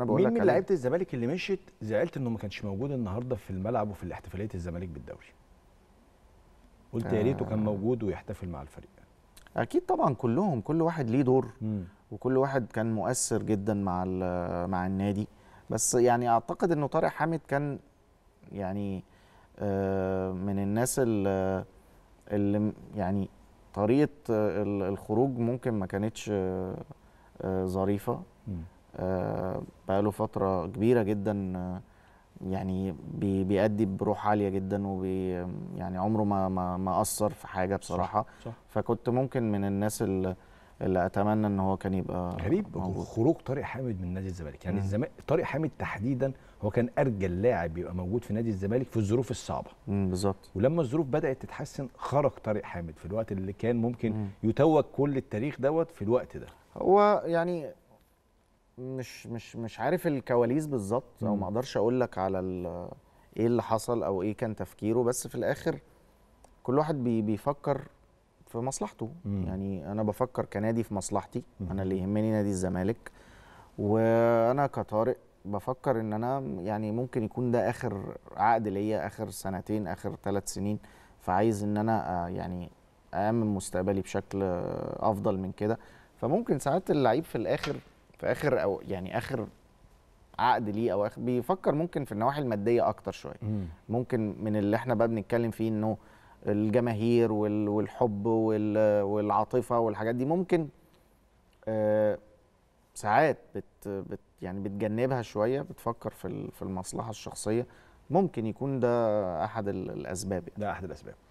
انا بقول مين من لعيبه الزمالك اللي مشيت زعلت انه ما كانش موجود النهارده في الملعب وفي الاحتفاليه الزمالك بالدوري قلت آه. يا ريته كان آه. موجود ويحتفل مع الفريق اكيد طبعا كلهم كل واحد ليه دور م. وكل واحد كان مؤثر جدا مع مع النادي بس يعني اعتقد انه طارق حامد كان يعني آه، من الناس اللي, اللي يعني طريقه الخروج ممكن ما كانتش آه، ظريفه بقى له فتره كبيره جدا يعني بيأدي بروح عاليه جدا وبي يعني عمره ما ما, ما قصر في حاجه بصراحه صح. صح. فكنت ممكن من الناس اللي اللي اتمنى ان هو كان يبقى غريب موجود. خروج طارق حامد من نادي الزمالك يعني الزمالك طارق حامد تحديدا هو كان ارجل لاعب يبقى موجود في نادي الزمالك في الظروف الصعبه بالظبط ولما الظروف بدات تتحسن خرج طارق حامد في الوقت اللي كان ممكن مم. يتوج كل التاريخ دوت في الوقت ده هو يعني مش مش مش عارف الكواليس بالظبط او ما اقدرش اقول لك على ايه اللي حصل او ايه كان تفكيره بس في الاخر كل واحد بي بيفكر في مصلحته مم. يعني انا بفكر كنادي في مصلحتي مم. انا اللي يهمني نادي الزمالك وانا كطارق بفكر ان انا يعني ممكن يكون ده اخر عقد ليا اخر سنتين اخر ثلاث سنين فعايز ان انا آه، يعني أأمن مستقبلي بشكل أفضل من كده فممكن ساعات اللعيب في الآخر في اخر او يعني اخر عقد ليه او اخر بيفكر ممكن في النواحي الماديه اكتر شويه ممكن من اللي احنا بقى بنتكلم فيه انه الجماهير والحب والعاطفه والحاجات دي ممكن آه، ساعات بت, بت يعني بتجنبها شويه بتفكر في في المصلحه الشخصيه ممكن يكون ده احد الاسباب يعني. ده احد الاسباب